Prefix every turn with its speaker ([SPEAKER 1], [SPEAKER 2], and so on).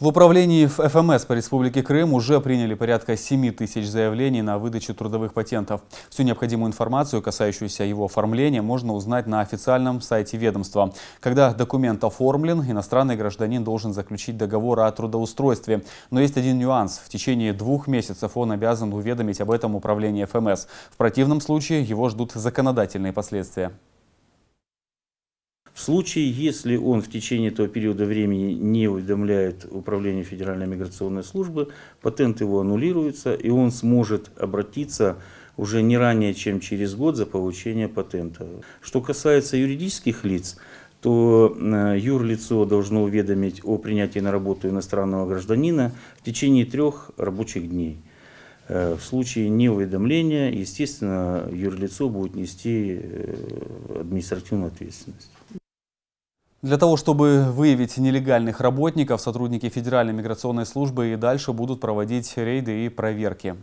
[SPEAKER 1] В управлении ФМС по Республике Крым уже приняли порядка 7 тысяч заявлений на выдачу трудовых патентов. Всю необходимую информацию, касающуюся его оформления, можно узнать на официальном сайте ведомства. Когда документ оформлен, иностранный гражданин должен заключить договор о трудоустройстве. Но есть один нюанс. В течение двух месяцев он обязан уведомить об этом управление ФМС. В противном случае его ждут законодательные последствия.
[SPEAKER 2] В случае, если он в течение этого периода времени не уведомляет Управление Федеральной миграционной службы, патент его аннулируется, и он сможет обратиться уже не ранее, чем через год за получение патента. Что касается юридических лиц, то э, юрлицо должно уведомить о принятии на работу иностранного гражданина в течение трех рабочих дней. Э, в случае неуведомления, естественно, юрлицо будет нести э, административную ответственность.
[SPEAKER 1] Для того, чтобы выявить нелегальных работников, сотрудники Федеральной миграционной службы и дальше будут проводить рейды и проверки.